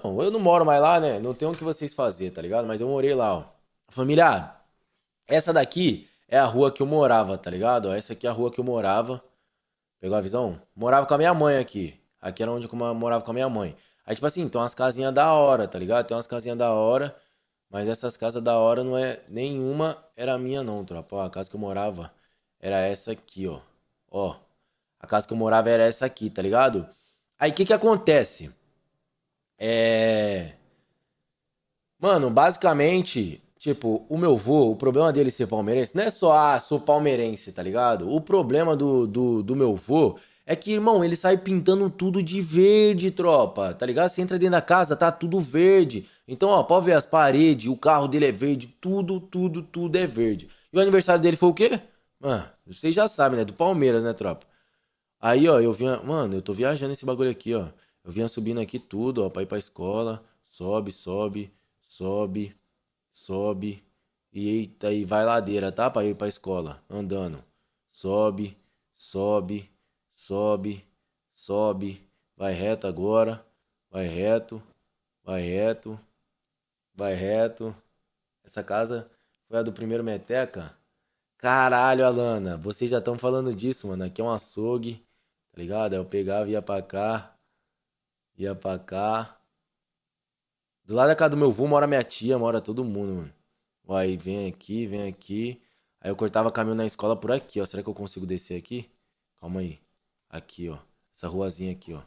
Não, eu não moro mais lá, né? Não tem o que vocês fazer, tá ligado? Mas eu morei lá, ó. Família, ah, essa daqui é a rua que eu morava, tá ligado? Ó, essa aqui é a rua que eu morava. Pegou a visão? Morava com a minha mãe aqui. Aqui era onde eu morava com a minha mãe. Aí, tipo assim, tem umas casinhas da hora, tá ligado? Tem umas casinhas da hora. Mas essas casas da hora não é. Nenhuma era minha, não, tropa. Ó, a casa que eu morava era essa aqui, ó. Ó. A casa que eu morava era essa aqui, tá ligado? Aí o que que acontece? É. Mano, basicamente, tipo, o meu vô, o problema dele ser palmeirense, não é só, ah, sou palmeirense, tá ligado? O problema do, do, do meu vô é que, irmão, ele sai pintando tudo de verde, tropa, tá ligado? Você entra dentro da casa, tá tudo verde. Então, ó, pode ver as paredes, o carro dele é verde, tudo, tudo, tudo é verde. E o aniversário dele foi o quê? Mano, vocês já sabem, né? Do Palmeiras, né, tropa? Aí, ó, eu vim. Mano, eu tô viajando esse bagulho aqui, ó. Eu vinha subindo aqui tudo, ó, pra ir pra escola. Sobe, sobe, sobe, sobe. E eita, e vai ladeira, tá? Pra ir pra escola, andando. Sobe, sobe, sobe, sobe. Vai reto agora. Vai reto, vai reto, vai reto. Essa casa foi a do primeiro Meteca? Caralho, Alana, vocês já estão falando disso, mano. Aqui é um açougue, tá ligado? eu é pegava, ia pra cá, Ia pra cá. Do lado da casa do meu voo mora minha tia, mora todo mundo, mano. aí vem aqui, vem aqui. Aí eu cortava caminho na escola por aqui, ó. Será que eu consigo descer aqui? Calma aí. Aqui, ó. Essa ruazinha aqui, ó.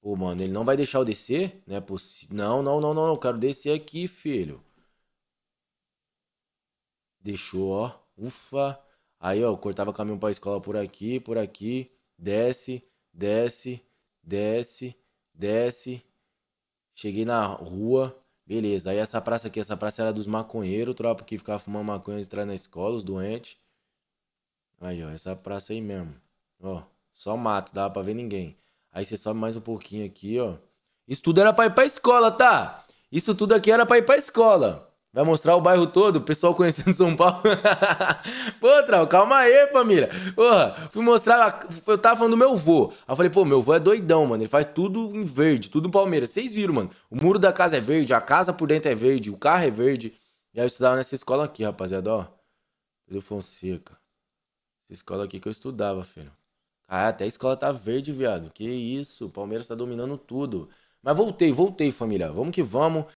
Pô, mano, ele não vai deixar eu descer? Não é possível. Não, não, não, não. Eu quero descer aqui, filho. Deixou, ó. Ufa. Aí, ó, eu cortava caminho pra escola por aqui, por aqui. Desce, desce desce, desce. Cheguei na rua, beleza. Aí essa praça aqui, essa praça era dos maconheiros, tropa que ficava fumando maconha e na escola, os doentes. Aí, ó, essa praça aí mesmo. Ó, só mato, dava pra ver ninguém. Aí você sobe mais um pouquinho aqui, ó. Isso tudo era pra ir pra escola, tá? Isso tudo aqui era pra ir pra escola. Vai mostrar o bairro todo, o pessoal conhecendo São Paulo. pô, Trau, calma aí, família. Porra, fui mostrar. Eu tava falando do meu vô. Aí eu falei, pô, meu vô é doidão, mano. Ele faz tudo em verde, tudo em Palmeiras. Vocês viram, mano. O muro da casa é verde, a casa por dentro é verde, o carro é verde. E aí eu estudava nessa escola aqui, rapaziada, ó. Pedro Fonseca. Essa escola aqui que eu estudava, filho. Ah, até a escola tá verde, viado. Que isso, o Palmeiras tá dominando tudo. Mas voltei, voltei, família. Vamos que vamos.